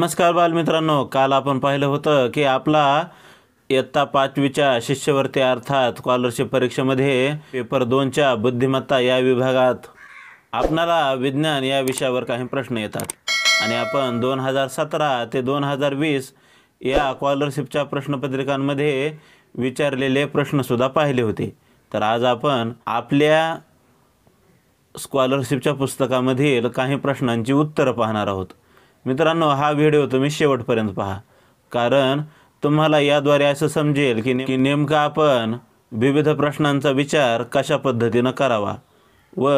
नमस्कार बालमित्रांनो काल आपण पाहिलं होतं की आपला इयत्ता पाचवीच्या शिष्यवर्ती अर्थात स्कॉलरशिप परीक्षेमध्ये पेपर दोनच्या बुद्धिमत्ता या विभागात आपणाला विज्ञान या विषयावर काही प्रश्न येतात आणि आपण दोन हजार सतरा ते दोन हजार वीस या स्कॉलरशिपच्या प्रश्नपत्रिकांमध्ये विचारलेले प्रश्नसुद्धा पाहिले होते तर आज आपण आपल्या स्कॉलरशिपच्या पुस्तकामधील काही प्रश्नांची उत्तरं पाहणार आहोत मित्रांनो हा व्हिडिओ तुम्ही शेवटपर्यंत पहा कारण तुम्हाला याद्वारे असं समजेल की की आपण विविध प्रश्नांचा विचार कशा पद्धतीनं करावा व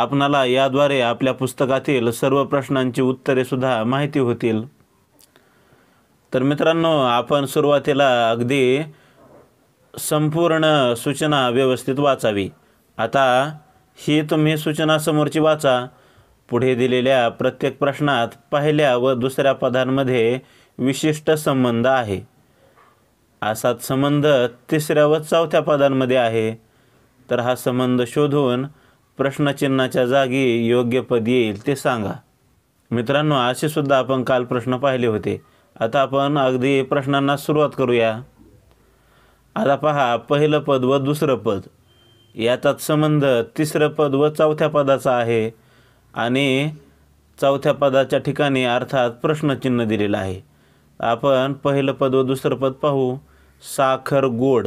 आपणाला याद्वारे आपल्या पुस्तकातील सर्व प्रश्नांची उत्तरेसुद्धा माहिती होतील तर मित्रांनो आपण सुरुवातीला अगदी संपूर्ण सूचना व्यवस्थित वाचावी आता ही तुम्ही सूचना समोरची वाचा पुढे दिलेल्या प्रत्येक प्रश्नात पहिल्या व दुसऱ्या पदांमध्ये विशिष्ट संबंध आहे असाच संबंध तिसऱ्या व चौथ्या पदांमध्ये आहे तर हा संबंध शोधून प्रश्नचिन्हाच्या जागी योग्य पद येईल ते सांगा मित्रांनो असे सुद्धा आपण काल प्रश्न पाहिले होते आता आपण अगदी प्रश्नांना सुरुवात करूया आता पहा पहिलं पद व दुसरं पद याचाच संबंध तिसरं पद व चौथ्या पदाचा आहे आणि चौथ्या पदाच्या ठिकाणी अर्थात प्रश्नचिन्ह दिलेलं आहे आपण पहिलं पद व दुसरं पद पाहू साखर गोड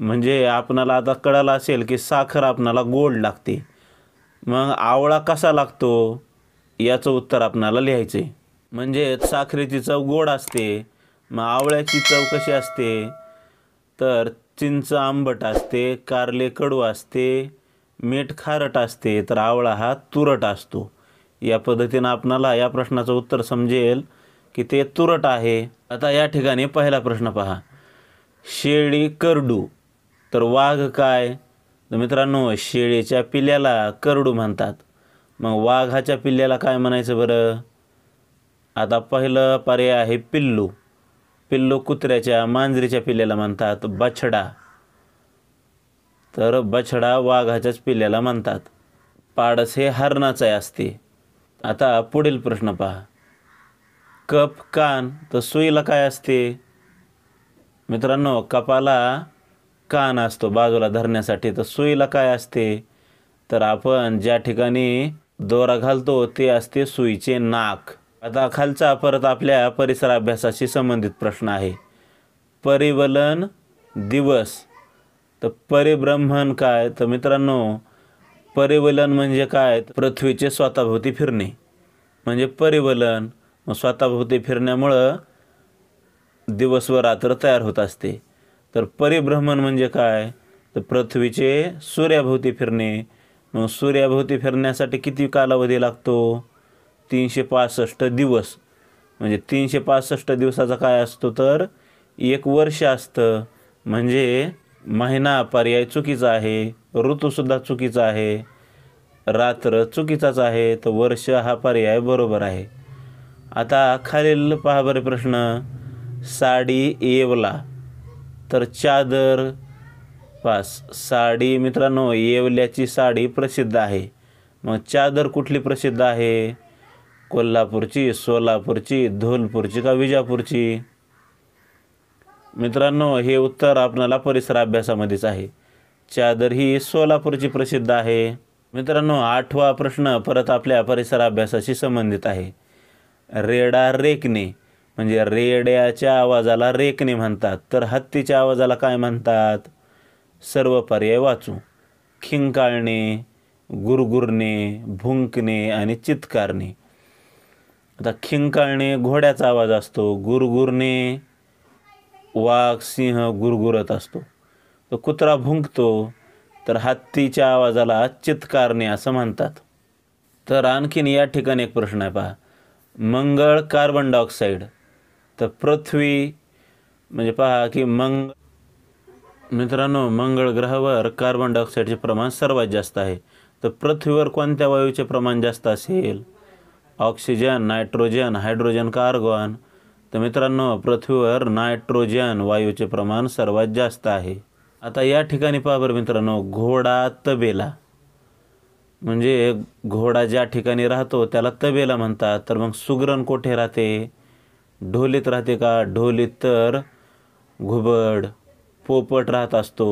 म्हणजे आपणाला आता कळालं असेल की साखर आपणाला गोड लागते मग आवळा कसा लागतो याचं उत्तर आपणाला लिहायचं आहे म्हणजे साखरेची चव गोड असते मग आवळ्याची चव कशी असते तर चिंच आंबट असते कारले कडू असते मीठ खारट असते तर आवळा हा तुरट असतो या पद्धतीनं आपणाला या प्रश्नाचं उत्तर समजेल की ते तुरट आहे आता या ठिकाणी पहिला प्रश्न पहा शेळी करडू तर वाघ काय तर मित्रांनो शेळीच्या पिल्ल्याला करडू म्हणतात मग वाघाच्या पिल्ल्याला काय म्हणायचं बरं आता पहिलं पर्याय आहे पिल्लू पिल्लू कुत्र्याच्या मांजरीच्या पिल्ल्याला म्हणतात बछडा तर बछडा वाघाच्याच पिल्ल्याला म्हणतात पाडस हे हरणाचे असते आता पुढील प्रश्न पहा कप कान तर सुईला काय असते मित्रांनो कपाला कान असतो बाजूला धरण्यासाठी तर सुईला काय असते तर आपण ज्या ठिकाणी दोरा घालतो ते असते सुईचे नाक आता खालचा परत आपल्या परिसराभ्यासाशी संबंधित प्रश्न आहे परिवलन दिवस तर परिब्रह्मण काय तर मित्रांनो परिवलन म्हणजे काय पृथ्वीचे स्वतःभोवती फिरणे म्हणजे परिवलन मग स्वतःभोवती फिरण्यामुळं दिवस व रात्र तयार होत असते तर परिभ्रमण म्हणजे काय तर पृथ्वीचे सूर्याभोवती फिरणे मग सूर्याभोवती फिरण्यासाठी किती कालावधी लागतो तीनशे पासष्ट दिवस म्हणजे तीनशे पासष्ट दिवसाचा काय असतो तर एक वर्ष असतं म्हणजे महिना पर्याय चुकीचा आहे ऋतूसुद्धा चुकीचा आहे रात्र चुकीचाच आहे तर वर्ष हा पर्याय बरोबर आहे आता खालील पहा बरे प्रश्न साडी येवला तर चादर पास साडी मित्रांनो येवल्याची साडी प्रसिद्ध आहे मग चादर कुठली प्रसिद्ध आहे कोल्हापूरची सोलापूरची धोलपूरची का विजापूरची मित्रांनो हे उत्तर आपणाला परिसर अभ्यासामध्येच आहे चादर ही सोलापूरची प्रसिद्ध आहे मित्रांनो आठवा प्रश्न परत आपल्या परिसर अभ्यासाशी संबंधित आहे रेडा रेकणे म्हणजे रेड्याच्या आवाजाला रेकणे म्हणतात तर हत्तीच्या आवाजाला काय म्हणतात सर्व पर्याय वाचू खिंकाळणे गुरगुरणे भुंकणे आणि चित्कारणे आता खिंकाळणे घोड्याचा आवाज असतो गुरगुरणे वाघ सिंह गुरगुरत असतो तो कुत्रा भुंकतो तर हत्तीच्या आवाजाला चित्कारणे असं म्हणतात तर आणखीन या ठिकाणी एक प्रश्न आहे पहा मंगळ कार्बन डायऑक्साईड तर पृथ्वी म्हणजे पहा की मंग मित्रांनो मंगळ ग्रहावर कार्बन डायऑक्साईडचे प्रमाण सर्वात जास्त आहे तर पृथ्वीवर कोणत्या वायूचे प्रमाण जास्त असेल ऑक्सिजन नायट्रोजन हायड्रोजन आर्गॉन तर मित्रांनो पृथ्वीवर नायट्रोजन वायूचे प्रमाण सर्वात जास्त आहे आता या ठिकाणी पहा बरं मित्रांनो घोडा तबेला म्हणजे घोडा ज्या ठिकाणी राहतो त्याला तबेला म्हणतात तर मग सुगरण कोठे राहते ढोलीत राहते का ढोलीत तर घुबड पोपट राहत असतो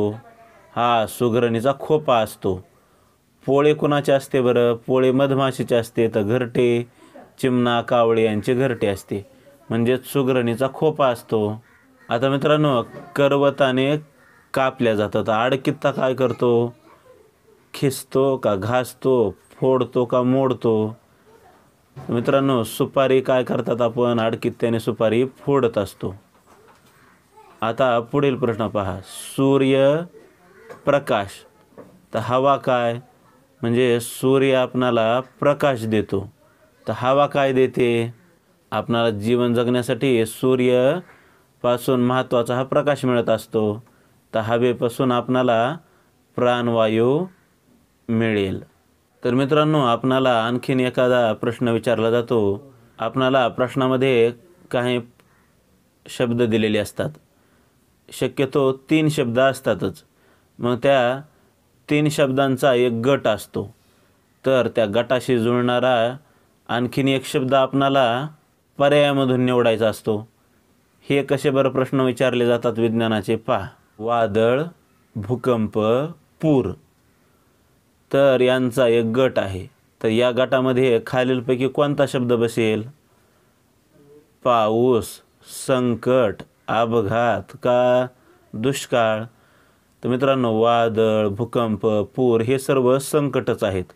हा सुगरणीचा खोपा असतो पोळे कुणाचे असते बरं पोळे मधमाशीचे असते तर घरटे चिमणा कावळे यांचे घरटे असते म्हणजेच सुगरणीचा खोपा असतो आता मित्रांनो करवताने कापल्या जातात आडकित्ता काय करतो खिसतो का घासतो फोडतो का मोडतो मित्रांनो सुपारी काय करतात आपण आडकित्त्याने सुपारी फोडत असतो आता पुढील प्रश्न पहा सूर्य प्रकाश तर हवा काय म्हणजे सूर्य आपणाला प्रकाश देतो तर हवा काय देते आपणाला जीवन जगण्यासाठी सूर्यपासून महत्त्वाचा हा प्रकाश मिळत असतो तर हवेपासून आपणाला प्राणवायू मिळेल तर मित्रांनो आपणाला आणखीन एखादा प्रश्न विचारला जातो आपणाला प्रश्नामध्ये काही शब्द दिलेले असतात शक्यतो तीन शब्द असतातच मग त्या तीन शब्दांचा एक गट असतो तर त्या गटाशी जुळणारा आणखीन एक शब्द आपणाला पर्यायामधून निवडायचा असतो हे कसे बरं प्रश्न विचारले जातात विज्ञानाचे पहा वादळ भूकंप पूर तर यांचा एक गट आहे तर या गटामध्ये खालीलपैकी कोणता शब्द बसेल पाऊस संकट अपघात का दुष्काळ तर मित्रांनो वादळ भूकंप पूर हे सर्व संकटच आहेत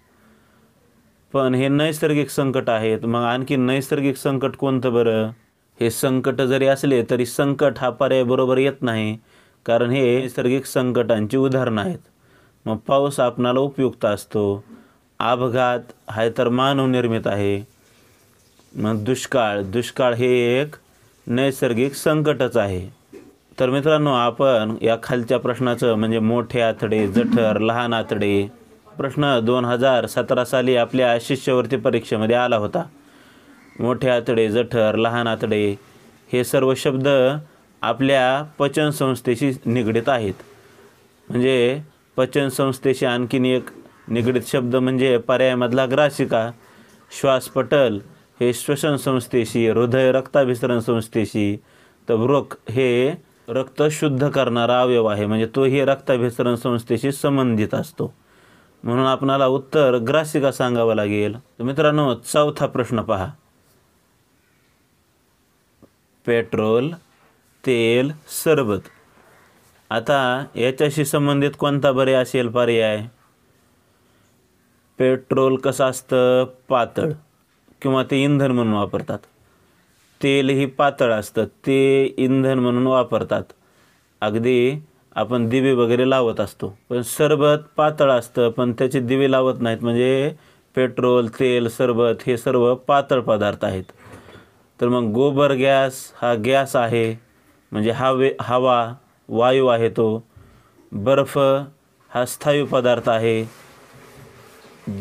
पण हे नैसर्गिक संकट आहेत मग आणखी नैसर्गिक संकट कोणतं बरं हे संकट जरी असले तरी संकट हा पर्याय बरोबर येत नाही कारण हे नैसर्गिक संकटांची उदाहरणं आहेत मग पाऊस आपणाला उपयुक्त असतो अपघात हा तर मानवनिर्मित आहे मग दुष्काळ दुष्काळ हे एक नैसर्गिक संकटच आहे तर मित्रांनो आपण या खालच्या प्रश्नाचं म्हणजे मोठे आतडे जठर लहान आतडे प्रश्न दोन हजार सतरा साली आपल्या शिष्यवर्ती परीक्षेमध्ये आला होता मोठे आतडे जठर लहान आतडे हे सर्व शब्द आपल्या पचनसंस्थेशी निगडीत आहेत म्हणजे पचनसंस्थेशी आणखीन एक निगडीत शब्द म्हणजे पर्यायमधला ग्रासिका श्वासपटल हे श्वसन संस्थेशी हृदय रक्ताभिसरण संस्थेशी तर वृक हे रक्त शुद्ध करणारा अवयव आहे म्हणजे तोही रक्ताभिसरण संस्थेशी संबंधित असतो म्हणून आपणाला उत्तर ग्रासिका सांगावं लागेल मित्रांनो चौथा प्रश्न पहा पेट्रोल तेल सरबत आता याच्याशी संबंधित कोणता बरे असेल पर्याय पेट्रोल कसं असतं पातळ किंवा ते इंधन म्हणून वापरतात तेल ही पातळ असतं ते इंधन म्हणून वापरतात अगदी आपण दिवे वगैरे लावत असतो पण सरबत पातळ असतं पण त्याचे दिवे लावत नाहीत म्हणजे पेट्रोल तेल सरबत हे सर्व पातळ पदार्थ आहेत तर मग गोबर गॅस हा गॅस आहे म्हणजे हवे हवा वायू आहे तो बर्फ हा स्थायू पदार्थ आहे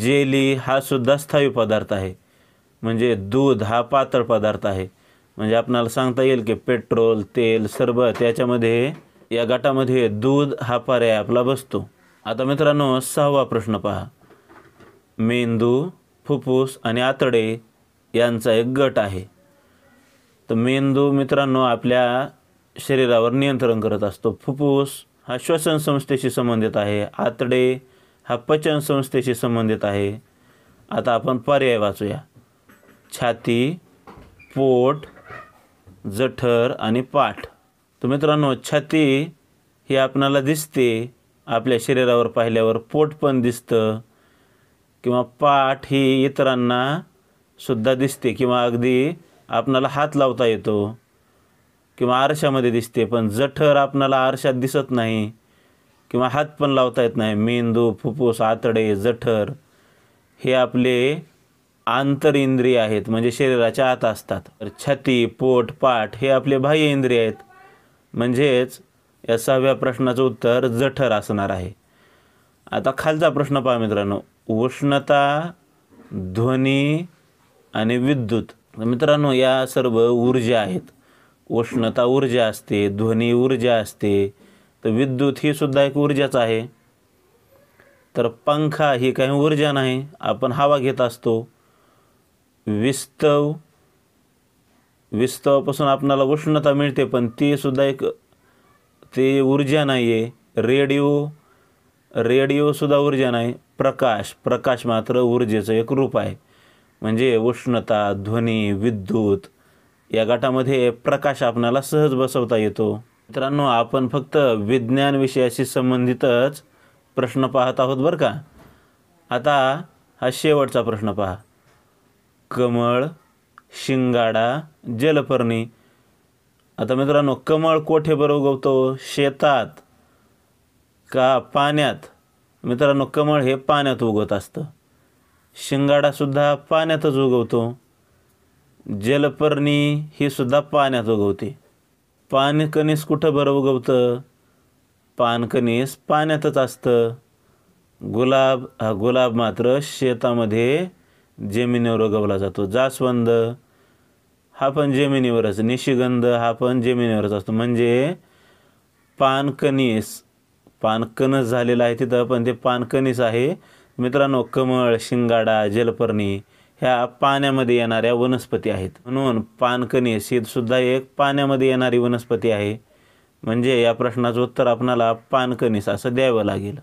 जेली हा सुद्धा स्थायू पदार्थ आहे म्हणजे दूध हा पातळ पदार्थ आहे म्हणजे आपणाला सांगता येईल की पेट्रोल तेल सरबत याच्यामध्ये या गटामध्ये दूध हा पर्याय आपला बसतो आता मित्रांनो सहावा प्रश्न पहा मेंदू फुफ्फूस आणि आतडे यांचा एक गट आहे तर मेंदू मित्रांनो आपल्या शरीरावर नियंत्रण करत असतो फुफ्फूस हा श्वसन संस्थेशी संबंधित आहे आतडे हा पचन संस्थेशी संबंधित आहे आता आपण पर्याय वाचूया छाती पोट जठर आणि पाठ तर मित्रांनो छाती ही आपणाला दिसते आपल्या शरीरावर पाहिल्यावर पोट पण दिसतं किंवा पाठ ही इतरांना सुद्धा दिसते किंवा अगदी आपणाला हात लावता येतो किंवा आरशामध्ये दिसते पण जठर आपणाला आरशात दिसत नाही किंवा हात पण लावता येत नाही मेंदू फुफ्फुस आतडे जठर हे आपले आंतर इंद्रिय आहेत म्हणजे शरीराच्या आत असतात छाती पोट पाठ हे आपले बाह्य इंद्रिय आहेत म्हणजेच या सहाव्या प्रश्नाचं उत्तर जठर असणार आहे आता खालचा प्रश्न पहा मित्रांनो उष्णता ध्वनी आणि विद्युत मित्रांनो या सर्व ऊर्जा आहेत उष्णता ऊर्जा असते ध्वनी ऊर्जा असते तर विद्युत ही सुद्धा एक ऊर्जाच आहे तर पंखा ही काही ऊर्जा नाही आपण हवा घेत असतो विस्तव विस्तवापासून आपणाला उष्णता मिळते पण ती सुद्धा एक ती ऊर्जा नाही आहे रेडिओ रेडिओसुद्धा ऊर्जा नाही प्रकाश प्रकाश मात्र ऊर्जेचं एक रूप आहे म्हणजे उष्णता ध्वनी विद्युत या गटामध्ये प्रकाश आपणाला सहज बसवता येतो मित्रांनो आपण फक्त विज्ञान विषयाशी संबंधितच प्रश्न पाहत आहोत बरं का आता हा शेवटचा प्रश्न पहा कमळ शिंगाडा जलपर्णी आता मित्रांनो कमळ बरं उगवतो शेतात का पाण्यात मित्रांनो कमळ हे पाण्यात उगवत असतं शिंगाडासुद्धा पाण्यातच उगवतो जलपर्णी ही सुद्धा पाण्यात उगवते पानकणीस कुठं बरं उगवतं पानकणीस पाण्यातच असतं गुलाब हा गुलाब मात्र शेतामध्ये जमिनीवर उगवला जातो जास्वंद हा पण जमिनीवरच निशिगंध हा पण जमिनीवरच असतो म्हणजे पानकनीस पानकणस झालेलं आहे तिथं पण ते पानकणीस आहे मित्रांनो कमळ शिंगाडा जलपर्णी ह्या पाण्यामध्ये येणाऱ्या वनस्पती आहेत म्हणून पानकणीस ही सुद्धा एक पाण्यामध्ये येणारी वनस्पती आहे म्हणजे या प्रश्नाचं उत्तर आपणाला पानकणीस असं द्यावं लागेल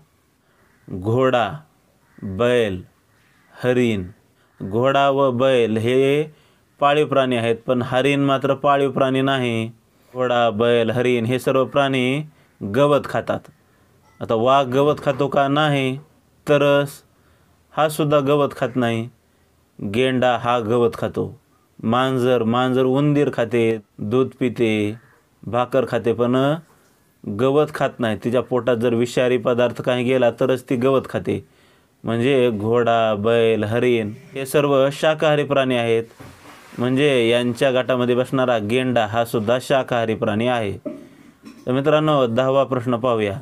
घोडा बैल हरिण घोडा व बैल हे पाळीव प्राणी आहेत पण हरिण मात्र पाळीव प्राणी नाही घोडा बैल हरिण हे सर्व प्राणी गवत खातात आता वाघ गवत खातो का नाही तरस हा सुद्धा गवत खात नाही गेंडा हा गवत खातो मांजर मांजर उंदीर खाते दूध पिते भाकर खाते पण गवत खात नाही तिच्या पोटात जर विषारी पदार्थ काही गेला तरच ती गवत खाते म्हणजे घोडा बैल हरिण हे सर्व शाकाहारी प्राणी आहेत म्हणजे यांच्या गटामध्ये बसणारा गेंडा हा सुद्धा शाकाहारी प्राणी आहे तर मित्रांनो दहावा प्रश्न पाहूया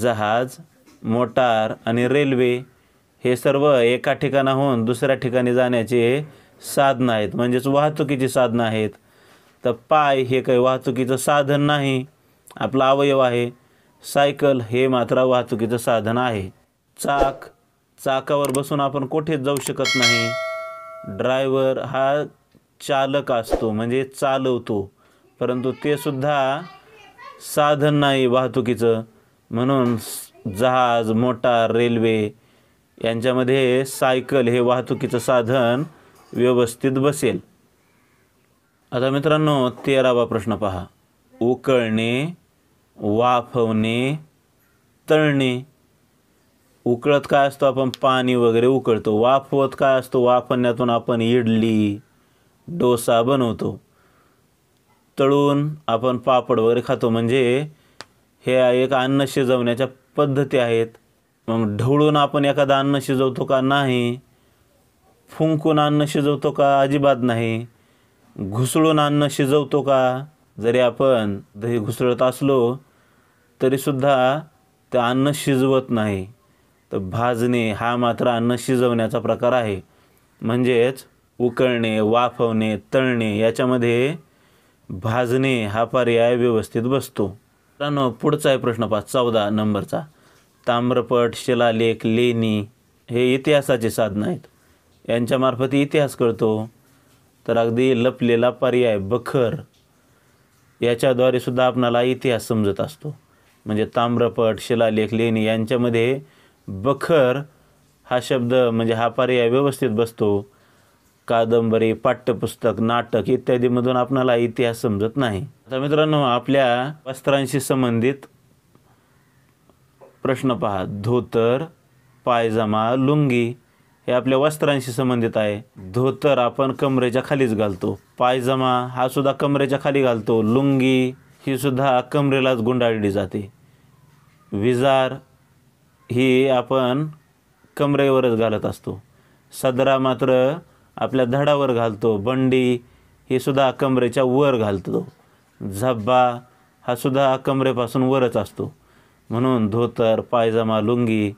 जहाज मोटार आणि रेल्वे हे सर्व एका ठिकाणाहून दुसऱ्या ठिकाणी जाण्याचे साधनं आहेत म्हणजेच वाहतुकीची साधनं आहेत तर पाय हे काही वाहतुकीचं साधन नाही आपला अवयव आहे सायकल हे मात्र वाहतुकीचं साधन आहे चाक चाकावर बसून आपण कुठेच जाऊ शकत नाही ड्रायव्हर हा चालक असतो म्हणजे चालवतो परंतु ते सुद्धा साधन नाही वाहतुकीचं म्हणून जहाज मोटार रेल्वे यांच्यामध्ये सायकल हे वाहतुकीचं साधन व्यवस्थित बसेल आता मित्रांनो तेरावा प्रश्न पहा उकळणे वाफवणे तळणे उकळत काय असतो आपण पाणी वगैरे उकळतो वाफवत काय असतो वाफण्यातून आपण इडली डोसा बनवतो तळून आपण पापड वगैरे खातो म्हणजे हे एक अन्न शिजवण्याच्या पद्धती आहेत मग ढवळून आपण एखादं अन्न शिजवतो का नाही फुंकून अन्न शिजवतो का अजिबात नाही घुसळून अन्न शिजवतो का जरी आपण दही घुसळत असलो तरीसुद्धा ते अन्न शिजवत नाही तर भाजणे हा मात्र अन्न शिजवण्याचा प्रकार आहे म्हणजेच उकळणे वाफवणे तळणे याच्यामध्ये भाजणे हा पर्याय व्यवस्थित बसतो मित्रांनो पुढचा आहे प्रश्न पाच चौदा नंबरचा ताम्रपट शिलालेख लेणी हे इतिहासाचे साधनं आहेत यांच्यामार्फत इतिहास कळतो तर अगदी लपलेला पर्याय बखर याच्याद्वारे सुद्धा आपणाला इतिहास समजत असतो म्हणजे ताम्रपट शिलालेख लेणी यांच्यामध्ये बखर हा शब्द म्हणजे हा पर्याय व्यवस्थित बसतो कादंबरी पाठ्यपुस्तक नाटक इत्यादीमधून आपणाला इतिहास समजत नाही आता मित्रांनो आपल्या वस्त्रांशी संबंधित प्रश्न पहा धोतर पायजमा लुंगी हे आपल्या वस्त्रांशी संबंधित आहे धोतर आपण कमरेच्या खालीच घालतो पायजमा हा सुद्धा कमरेच्या खाली घालतो लुंगी ही सुद्धा कमरेलाच गुंडाळली जाते विजार ही आपण कमरेवरच घालत असतो सदरा मात्र आपल्या धडावर घालतो बंडी हे सुद्धा कमरेच्या वर घालतो झब्बा हा सुद्धा कमरेपासून वरच असतो म्हणून धोतर पायजमा लुंगी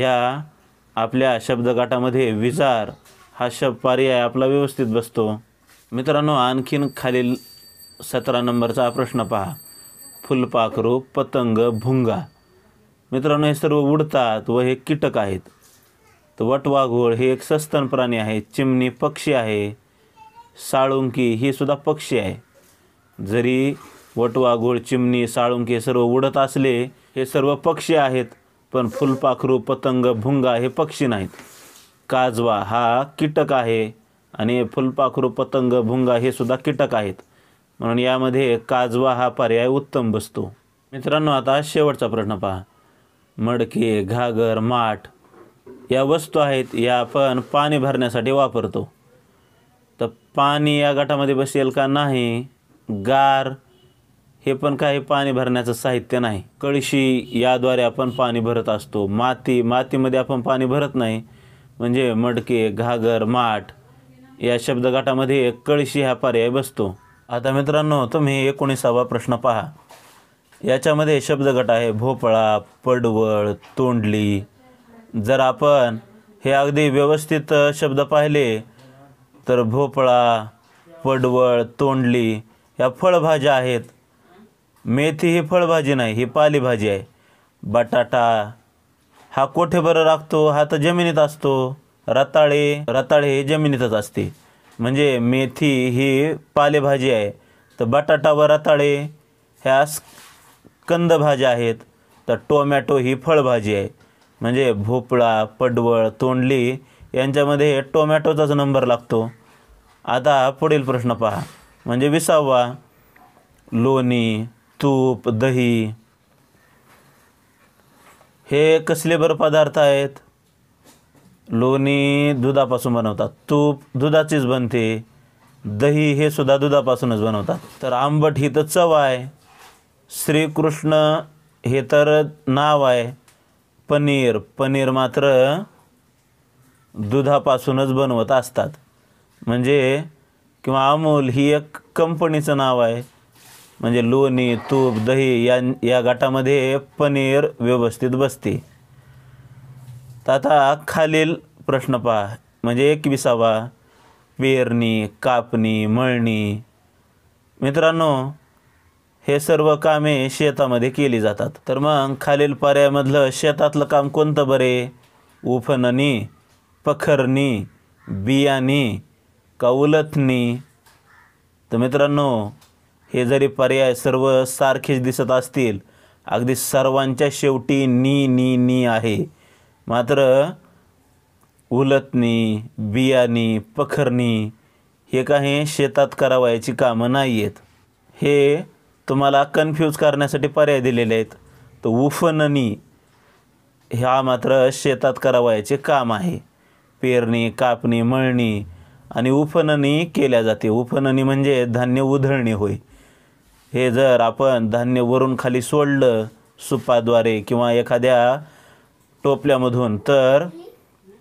या आपल्या शब्दगाटामध्ये विचार हा शब्द पर्याय आपला व्यवस्थित बसतो मित्रांनो आणखीन खालील सतरा नंबरचा प्रश्न पहा फुलपाखरू पतंग भुंगा मित्रांनो हे सर्व उडतात व हे कीटक आहेत तर वटवाघोळ हे एक सस्तन प्राणी आहे चिमणी पक्षी आहे साळुंकी हे सुद्धा पक्षी आहे जरी वटवाघोळ चिमणी साळुंकी हे सर्व उडत असले हे सर्व पक्षी आहेत पण फुलपाखरू पतंग भुंगा हे पक्षी नाहीत काजवा हा कीटक आहे आणि फुलपाखरू पतंग भुंगा हे सुद्धा कीटक आहेत म्हणून यामध्ये काजवा हा पर्याय उत्तम बसतो मित्रांनो आता शेवटचा प्रश्न पहा मडके घागर माठ या वस्तू आहेत या आपण पाणी भरण्यासाठी वापरतो तर पाणी या गटामध्ये बसेल का नाही गार हे पण काही पाणी भरण्याचं साहित्य नाही कळशी याद्वारे आपण पाणी भरत असतो माती मातीमध्ये आपण पाणी भरत नाही म्हणजे मडके घागर माठ या शब्दगटामध्ये कळशी हा पर्याय बसतो आता मित्रांनो तुम्ही एकोणीसावा प्रश्न पहा याच्यामध्ये शब्दगट आहे भोपळा पडवळ तोंडली जर आपण हे अगदी व्यवस्थित शब्द पाहिले तर भोपळा पडवळ तोंडली या फळभाज्या आहेत मेथी ही फळभाजी नाही ही पालेभाजी आहे बटाटा हा कोठे बरं राखतो हा तर जमिनीत असतो रताळे रताळे हे जमिनीतच असते म्हणजे मेथी ही पालेभाजी आहे तर बटाटा व रताळे ह्या कंद भाज्या आहेत तर टोमॅटो ही फळभाजी आहे म्हणजे भोपळा पडवळ तोंडली यांच्यामध्ये टोमॅटोचाच नंबर लागतो आता पुढील प्रश्न पहा म्हणजे विसावा लोणी तूप दही हे कसले बरं पदार्थ आहेत लोणी दुधापासून बनवतात तूप दुधाचीच बनते दही हे सुद्धा दुधापासूनच बनवतात तर आंबट ही तर चव आहे श्रीकृष्ण हे तर नाव आहे पनीर पनीर मात्र दुधापासूनच बनवत असतात म्हणजे किंवा अमूल ही एक कंपनीचं नाव आहे म्हणजे लोणी तूप दही या या गटामध्ये पनीर व्यवस्थित बसते तर आता खालील प्रश्न पहा म्हणजे एकविसावा पेरणी कापणी मळणी मित्रांनो हे सर्व कामे शेतामध्ये केली जातात तर मग खालील पर्यायामधलं शेतातलं काम कोणतं बरे उफननी पखरणी बियाणी कौलथणी तर मित्रांनो हे जरी पर्याय सर्व सारखेच दिसत असतील अगदी सर्वांच्या शेवटी नी नी नी आहे मात्र उलथणी बियाणी पखरणी हे काही शेतात करावयाची कामं नाही आहेत हे तुम्हाला कन्फ्यूज करण्यासाठी पर्याय दिलेले आहेत तर उफननी ह्या मात्र शेतात करावयाचे काम आहे पेरणी कापणी मळणी आणि उफननी केल्या जाते उफननी म्हणजे धान्य उधळणी होय हे जर आपण धान्य वरून खाली सोडलं सुपाद्वारे किंवा एखाद्या टोपल्यामधून तर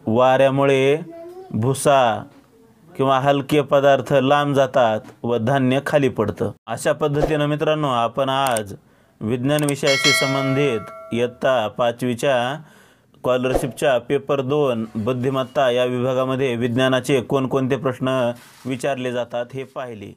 वाऱ्यामुळे भुसा किंवा हलके पदार्थ लांब जातात व धान्य खाली पडतं अशा पद्धतीनं मित्रांनो आपण आज विज्ञान विषयाशी संबंधित इयत्ता पाचवीच्या स्कॉलरशिपच्या पेपर दोन बुद्धिमत्ता या विभागामध्ये विज्ञानाचे कोणकोणते प्रश्न विचारले जातात हे पाहिले